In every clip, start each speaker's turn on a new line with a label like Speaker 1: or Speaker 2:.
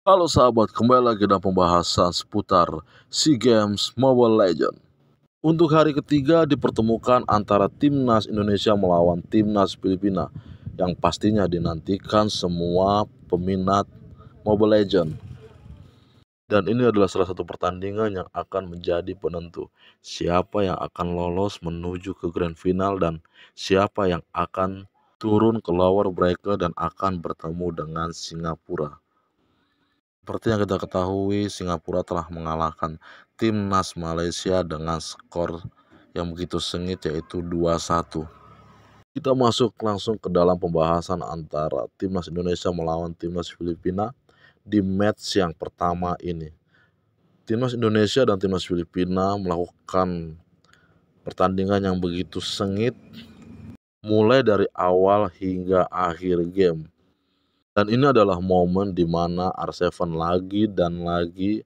Speaker 1: Halo sahabat, kembali lagi dalam pembahasan seputar SEA Games Mobile Legends. Untuk hari ketiga dipertemukan antara Timnas Indonesia melawan Timnas Filipina yang pastinya dinantikan semua peminat Mobile Legends. Dan ini adalah salah satu pertandingan yang akan menjadi penentu siapa yang akan lolos menuju ke grand final dan siapa yang akan turun ke lower bracket dan akan bertemu dengan Singapura. Seperti yang kita ketahui, Singapura telah mengalahkan timnas Malaysia dengan skor yang begitu sengit yaitu 2-1. Kita masuk langsung ke dalam pembahasan antara timnas Indonesia melawan timnas Filipina di match yang pertama ini. Timnas Indonesia dan timnas Filipina melakukan pertandingan yang begitu sengit mulai dari awal hingga akhir game dan ini adalah momen di mana R 7 lagi dan lagi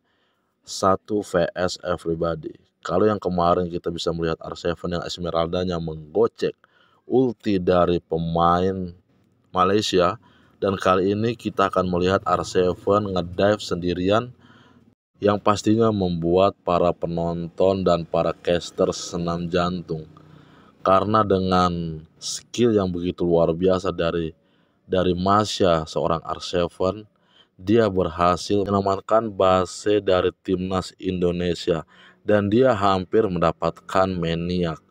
Speaker 1: satu vs everybody. Kalau yang kemarin kita bisa melihat R7 yang Esmeraldanya menggocek ulti dari pemain Malaysia dan kali ini kita akan melihat R7 ngedive sendirian yang pastinya membuat para penonton dan para caster senam jantung. Karena dengan skill yang begitu luar biasa dari dari Masya seorang r dia berhasil menyelamatkan base dari timnas Indonesia dan dia hampir mendapatkan maniak.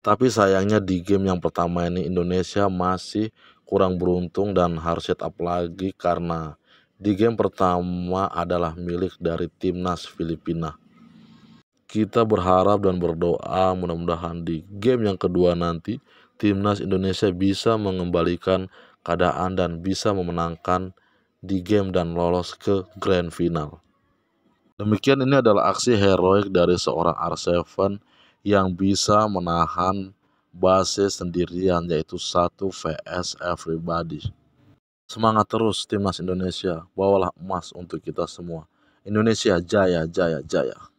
Speaker 1: Tapi sayangnya di game yang pertama ini Indonesia masih kurang beruntung dan harus set up lagi karena di game pertama adalah milik dari timnas Filipina. Kita berharap dan berdoa mudah-mudahan di game yang kedua nanti timnas Indonesia bisa mengembalikan keadaan dan bisa memenangkan di game dan lolos ke grand final. Demikian ini adalah aksi heroik dari seorang R7 yang bisa menahan base sendirian yaitu satu VS everybody. Semangat terus timnas Indonesia, bawalah emas untuk kita semua. Indonesia jaya jaya jaya.